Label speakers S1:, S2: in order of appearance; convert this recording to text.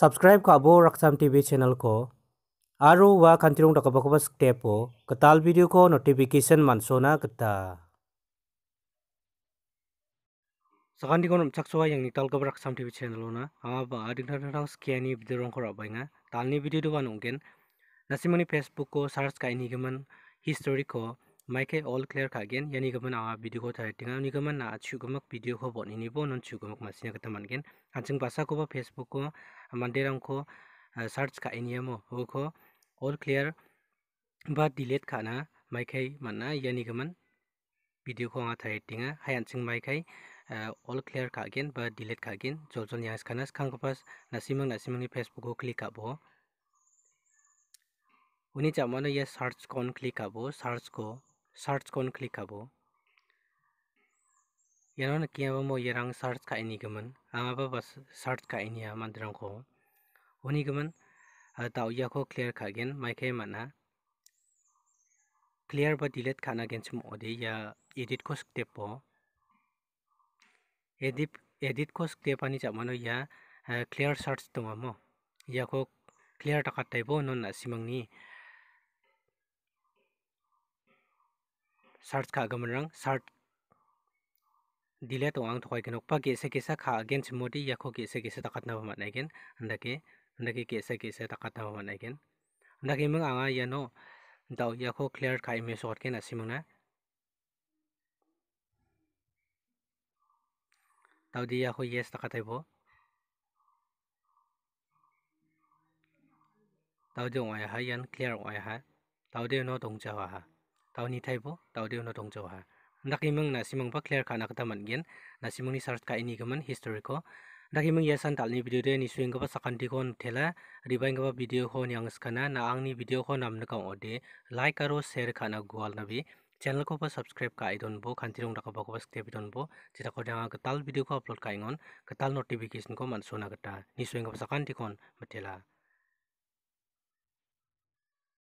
S1: subscribe ke Abu raksam tv channel ko aru wa kantirung dak bakoba step o katal video ko notification man sona kata sakandi ko nam chaksoa yang nital ka raksam tv channel ona ha ba ading sekian ini video bidrong kora bainga talni video du nasi nasimani facebook ko search kaini inigeman history ko maike all clear khagen yani gaman a video ko thai tinga ni gaman na achu gamak video ko boni ni bo non chu gamak masina kata mangen anjing basa ko ba facebook ko manderang ko search ka iniamo ho ko all clear ba delete khana maike manna yani gaman video ko anga thai tinga hayan ching maike all clear khagen ba delete khagen jol jol yas khana khang pas nasimang nasimang ni facebook ko click abo उन्हीं चामों ने यह search कौन click आबो search को search को क्ली खाबो यहाँ कि मैं सर्च खाइनीगमन आबा सर्च खाइनी मंदिर को हनीगमन दाउिया को क्लियर खागेन माइकई मना क्लियर बा डिलेट खानागेन सिम ओदे या एडिट को स्टेप एडिट एडिट को स्टेपानी चाप मनो या क्लियर सर्च दो मो या को क्लियर टाइप नो ना सिमंगनी सर्च खा गम रंग सर्च दिले तो आंग थोक नोपा के कैसे खा अगेन मोटी याखो के कैसे तकत नाम मानाइन अंदे अंदे कैसे कैसे तकत नाम मानाइन अंदे मंग आ या दाउ याखो क्लियर खा इमे सोटके मंगना दाउ दि याखो येस तकाथब दाउ दे क्लियर वाई हा दाउ दे नो दौ जवा tawni thaibo tawdeu no tongcho ha dakimang na simang ba clear khana kata mangen na simang ni search ka ini gaman history ko dakimang yasan talni video de ni kapa ba sakanti kon thela ribaing ba video ko yang skana na angni video ko namna ka ode like aro share khana gwal na bi channel ko ba subscribe ka idon bo khantirong rakha ba ko don idon bo jita ko danga katal video ko upload ka ingon katal notification ko mansona kata ni swing ba sakanti kon matela